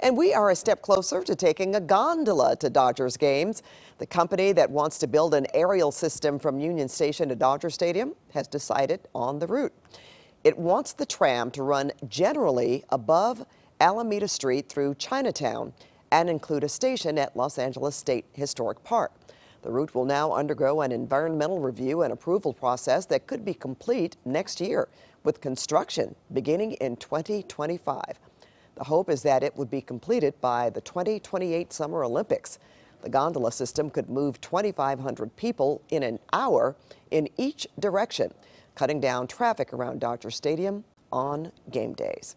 And we are a step closer to taking a gondola to Dodgers games. The company that wants to build an aerial system from Union Station to Dodger Stadium has decided on the route. It wants the tram to run generally above Alameda Street through Chinatown and include a station at Los Angeles State Historic Park. The route will now undergo an environmental review and approval process that could be complete next year, with construction beginning in 2025. The hope is that it would be completed by the 2028 Summer Olympics. The gondola system could move 2,500 people in an hour in each direction, cutting down traffic around Dodger Stadium on game days.